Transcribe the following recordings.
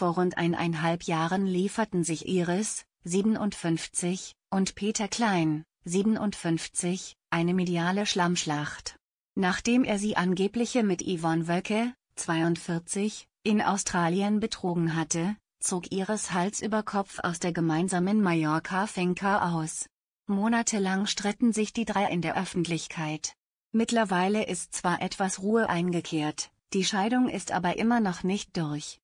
Vor rund eineinhalb Jahren lieferten sich Iris, 57, und Peter Klein, 57, eine mediale Schlammschlacht. Nachdem er sie angebliche mit Yvonne Wölke, 42, in Australien betrogen hatte, zog Iris Hals über Kopf aus der gemeinsamen Mallorca-Finca aus. Monatelang stritten sich die drei in der Öffentlichkeit. Mittlerweile ist zwar etwas Ruhe eingekehrt, die Scheidung ist aber immer noch nicht durch.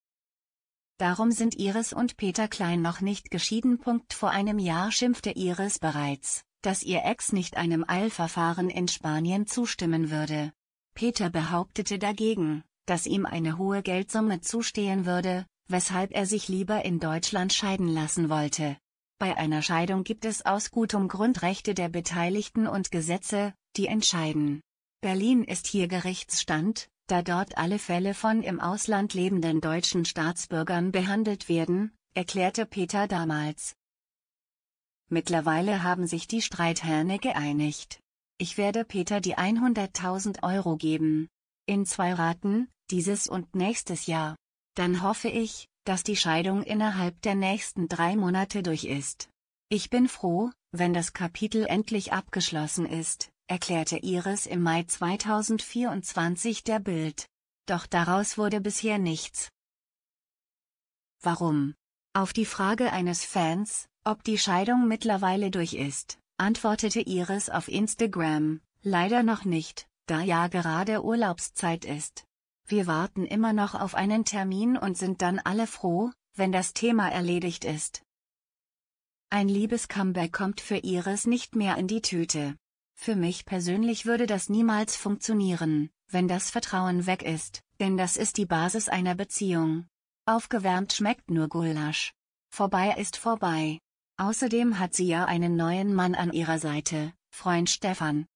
Darum sind Iris und Peter Klein noch nicht geschieden. Vor einem Jahr schimpfte Iris bereits, dass ihr Ex nicht einem Eilverfahren in Spanien zustimmen würde. Peter behauptete dagegen, dass ihm eine hohe Geldsumme zustehen würde, weshalb er sich lieber in Deutschland scheiden lassen wollte. Bei einer Scheidung gibt es aus gutem Grund Rechte der Beteiligten und Gesetze, die entscheiden. Berlin ist hier Gerichtsstand, da dort alle Fälle von im Ausland lebenden deutschen Staatsbürgern behandelt werden, erklärte Peter damals. Mittlerweile haben sich die Streithähne geeinigt. Ich werde Peter die 100.000 Euro geben. In zwei Raten, dieses und nächstes Jahr. Dann hoffe ich, dass die Scheidung innerhalb der nächsten drei Monate durch ist. Ich bin froh, wenn das Kapitel endlich abgeschlossen ist erklärte Iris im Mai 2024 der Bild. Doch daraus wurde bisher nichts. Warum? Auf die Frage eines Fans, ob die Scheidung mittlerweile durch ist, antwortete Iris auf Instagram, leider noch nicht, da ja gerade Urlaubszeit ist. Wir warten immer noch auf einen Termin und sind dann alle froh, wenn das Thema erledigt ist. Ein Liebes-Comeback kommt für Iris nicht mehr in die Tüte. Für mich persönlich würde das niemals funktionieren, wenn das Vertrauen weg ist, denn das ist die Basis einer Beziehung. Aufgewärmt schmeckt nur Gulasch. Vorbei ist vorbei. Außerdem hat sie ja einen neuen Mann an ihrer Seite, Freund Stefan.